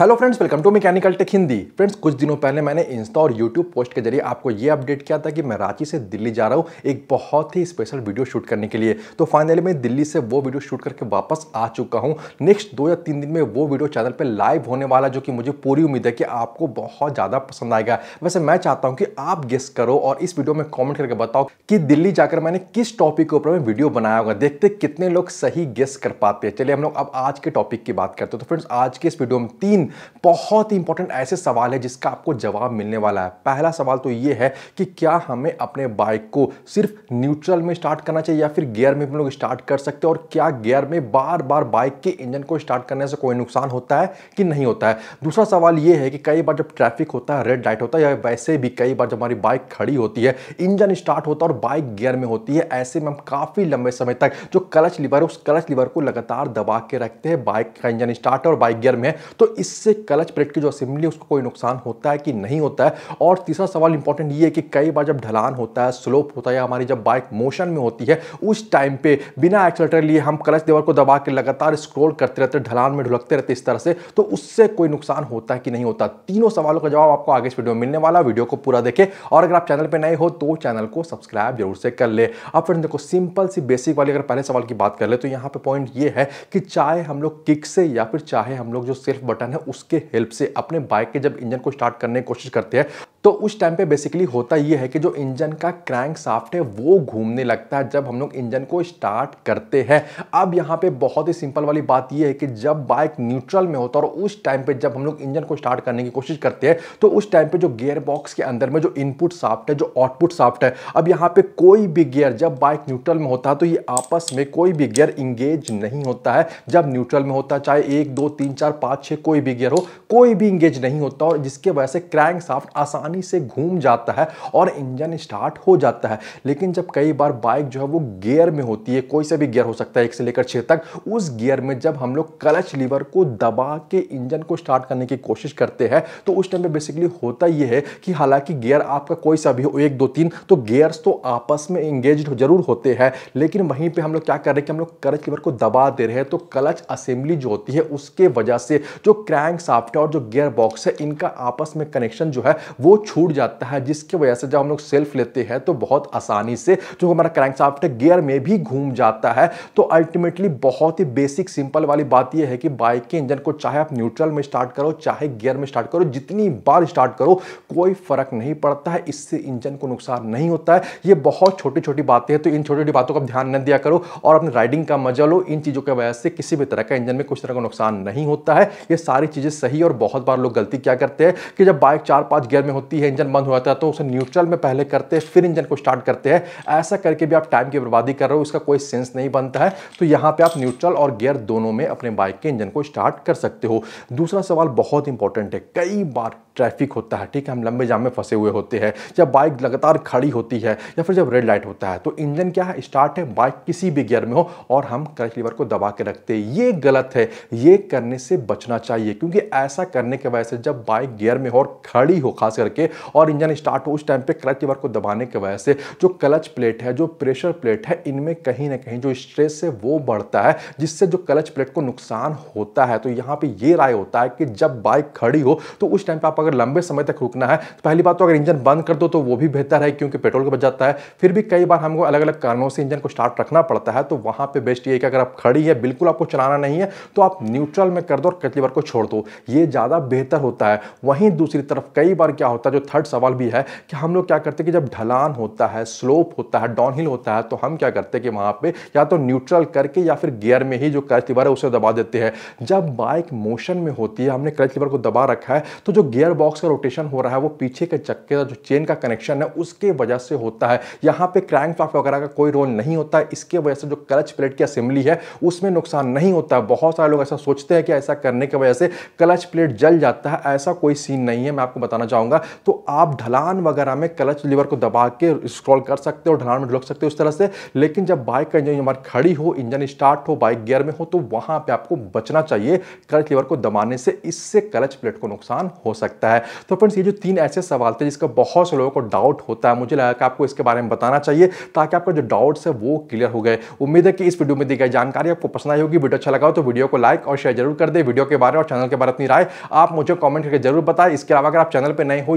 hello friends welcome to mechanical tech Hindi friends कुछ दिनों पहले मैंने इंस्टा और यूट्यूब पोस्ट के जरिए आपको ये अपडेट किया था कि मैं रांची से दिल्ली जा रहा हूँ एक बहुत ही स्पेशल वीडियो शूट करने के लिए तो फाइनली मैं दिल्ली से वो वीडियो शूट करके वापस आ चुका हूँ नेक्स्ट दो या तीन दिन में वो वीडियो चैनल पर लाइव होने वाला जो कि मुझे पूरी उम्मीद है कि आपको बहुत ज़्यादा पसंद आएगा वैसे मैं चाहता हूँ कि आप गेस करो और इस वीडियो में कॉमेंट करके बताओ कि दिल्ली जाकर मैंने किस टॉपिक के ऊपर मैं वीडियो बनाया होगा देखते कितने लोग सही गेस कर पाते हैं चलिए हम लोग अब आज के टॉपिक की बात करते हैं तो फ्रेंड्स आज के इस वीडियो में तीन तीन बहुत ही इंपॉर्टेंट ऐसे सवाल है जिसका आपको जवाब मिलने वाला है पहला सवाल तो ये है कि क्या हमें अपने बाइक को सिर्फ न्यूट्रल में स्टार्ट करना चाहिए या फिर गियर में हम लोग स्टार्ट कर सकते हैं और क्या गियर में बार बार बाइक के इंजन को स्टार्ट करने से कोई नुकसान होता है कि नहीं होता है दूसरा सवाल ये है कि कई बार जब ट्रैफिक होता है रेड लाइट होता है या वैसे भी कई बार जब हमारी बाइक खड़ी होती है इंजन स्टार्ट होता है और बाइक गियर में होती है ऐसे में हम काफ़ी लंबे समय तक जो क्लच लीवर है उस क्लच लीवर को लगातार दबा के रखते हैं बाइक का इंजन स्टार्ट है और बाइक गियर में है तो इस इससे कलच की जो असेंबली है उसको कोई नुकसान होता है कि नहीं होता है और तीसरा सवाल इंपॉर्टेंट ये है कि कई बार जब ढलान होता है स्लोप होता है या हमारी जब बाइक मोशन में होती है उस टाइम पे बिना एक्सलेटर लिए हम क्लच देवर को दबा के लगातार स्क्रोल करते रहते ढलान में ढुलकते रहते इस तरह से तो उससे कोई नुकसान होता है कि नहीं होता तीनों सवालों का जवाब आपको आगे इस वीडियो में मिलने वाला वीडियो को पूरा देखे और अगर आप चैनल पर नए हो तो चैनल को सब्सक्राइब जरूर से कर ले अब फिर देखो सिंपल सी बेसिक वाली अगर पहले सवाल की बात कर ले तो यहाँ पे पॉइंट ये है कि चाहे हम लोग किक से या फिर चाहे हम लोग जो सेल्फ बटन है उसके हेल्प से अपने बाइक के जब इंजन को स्टार्ट करने की कोशिश करते हैं तो उस टाइम पे बेसिकली होता ये है कि जो इंजन का क्रैंक साफ्ट है वो घूमने लगता है जब हम लोग इंजन को स्टार्ट करते हैं अब यहाँ पे बहुत ही सिंपल वाली बात ये है कि जब बाइक न्यूट्रल में होता है और उस टाइम पे जब हम लोग इंजन को स्टार्ट करने की कोशिश करते हैं तो उस टाइम पे जो गियर बॉक्स के अंदर में जो इनपुट साफ्ट है जो आउटपुट साफ्ट है अब यहाँ पे कोई भी गियर जब बाइक न्यूट्रल में होता है तो ये आपस में कोई भी गियर इंगेज नहीं होता है जब न्यूट्रल में होता है चाहे एक दो तीन चार पाँच छः कोई भी गियर हो कोई भी इंगेज नहीं होता और जिसके वजह से क्रैंक साफ्ट आसान आसानी से घूम जाता है और इंजन स्टार्ट हो जाता है लेकिन जब कई बार बाइक जो है वो गियर में होती है कोई सा भी गियर हो सकता है एक से लेकर छः तक उस गियर में जब हम लोग क्लच लीवर को दबा के इंजन को स्टार्ट करने की कोशिश करते हैं तो उस टाइम पर बेसिकली होता यह है कि हालांकि गियर आपका कोई सा भी हो एक दो तीन तो गियर्स तो आपस में इंगेज जरूर होते हैं लेकिन वहीं पर हम लोग क्या कर रहे हैं कि हम लोग क्लच लीवर को दबा दे रहे हैं तो क्लच असेंबली जो होती है उसके वजह से जो क्रैंक साफ्ट और जो गियर बॉक्स है इनका आपस में कनेक्शन जो है वो छूट जाता है जिसकी वजह से जब हम लोग सेल्फ लेते हैं तो बहुत आसानी से जो हमारा साफ्ट गियर में भी घूम जाता है तो अल्टीमेटली बहुत ही बेसिक सिंपल वाली बात यह है कि बाइक के इंजन को चाहे आप न्यूट्रल में स्टार्ट करो चाहे गियर में स्टार्ट करो जितनी बार स्टार्ट करो कोई फर्क नहीं पड़ता है इससे इंजन को नुकसान नहीं होता है ये बहुत छोटी छोटी बातें हैं तो इन छोटी छोटी बातों का ध्यान न दिया करो और अपनी राइडिंग का मजा लो इन चीज़ों की वजह से किसी भी तरह का इंजन में कुछ तरह का नुकसान नहीं होता है ये सारी चीज़ें सही और बहुत बार लोग गलती क्या करते हैं कि जब बाइक चार पाँच गियर में होती होती है इंजन बंद हो जाता है तो उसे न्यूट्रल में पहले करते हैं फिर इंजन को स्टार्ट करते हैं ऐसा करके भी आप टाइम की बर्बादी कर रहे हो इसका कोई सेंस नहीं बनता है तो यहाँ पर आप न्यूट्रल और गियर दोनों में अपने बाइक के इंजन को स्टार्ट कर सकते हो दूसरा सवाल बहुत इंपॉर्टेंट है कई बार ट्रैफिक होता है ठीक है हम लंबे जाम में फंसे हुए होते हैं जब बाइक लगातार खड़ी होती है या फिर जब रेड लाइट होता है तो इंजन क्या है स्टार्ट है बाइक किसी भी गियर में हो और हम क्लच लीवर को दबा के रखते हैं ये गलत है ये करने से बचना चाहिए क्योंकि ऐसा करने के वजह से जब बाइक गियर में हो और खड़ी हो खास करके करके और इंजन स्टार्ट हो उस टाइम पे क्लच लीवर को दबाने की वजह से जो क्लच प्लेट है जो प्रेशर प्लेट है इनमें कहीं ना कहीं जो स्ट्रेस है वो बढ़ता है जिससे जो क्लच प्लेट को नुकसान होता है तो यहाँ पर ये राय होता है कि जब बाइक खड़ी हो तो उस टाइम पर आप अगर लंबे समय तक रुकना है तो पहली बात तो अगर इंजन बंद कर दो तो वो भी बेहतर है क्योंकि पेट्रोल का बच जाता है फिर भी कई बार हमको अलग अलग कारणों से इंजन को स्टार्ट रखना पड़ता है तो वहाँ पर बेस्ट ये कि अगर आप खड़ी है बिल्कुल आपको चलाना नहीं है तो आप न्यूट्रल में कर दो और कचलीवर को छोड़ दो ये ज़्यादा बेहतर होता है वहीं दूसरी तरफ कई बार क्या होता होता है जो थर्ड सवाल भी है कि हम लोग क्या करते हैं कि जब ढलान होता है स्लोप होता है डाउनहिल होता है तो हम क्या करते हैं कि वहाँ पे या तो न्यूट्रल करके या फिर गियर में ही जो क्लच लीवर है उसे दबा देते हैं जब बाइक मोशन में होती है हमने क्लच लीवर को दबा रखा है तो जो गियर बॉक्स का रोटेशन हो रहा है वो पीछे के चक्के का जो चेन का कनेक्शन है उसके वजह से होता है यहाँ पे क्रैंक फ्लॉक वगैरह का कोई रोल नहीं होता है इसके वजह से जो क्लच प्लेट की असेंबली है उसमें नुकसान नहीं होता है बहुत सारे लोग ऐसा सोचते हैं कि ऐसा करने की वजह से क्लच प्लेट जल जाता है ऐसा कोई सीन नहीं है मैं आपको बताना चाहूँगा तो आप ढलान वगैरह में क्लच लीवर को दबा के स्क्रॉल कर सकते हो ढलान में ढुलक सकते हो इस तरह से लेकिन जब बाइक का इंजन हमारी खड़ी हो इंजन स्टार्ट हो बाइक गियर में हो तो वहां पर आपको बचना चाहिए क्लच लीवर को दबाने से इससे क्लच प्लेट को नुकसान हो सकता है तो फ्रेंड्स ये जो तीन ऐसे सवाल थे जिसका बहुत से लोगों को डाउट होता है मुझे लगा कि आपको इसके बारे में बताना चाहिए ताकि आपका जो डाउट्स है वो क्लियर हो गए उम्मीद है कि इस वीडियो में दी गई जानकारी आपको पसंद आई होगी वीडियो अच्छा लगा हो तो वीडियो को लाइक और शेयर जरूर कर दे वीडियो के बारे में और चैनल के बारे में अपनी राय आप मुझे कॉमेंट करके जरूर बताए इसके अलावा अगर आप चैनल पर नए हो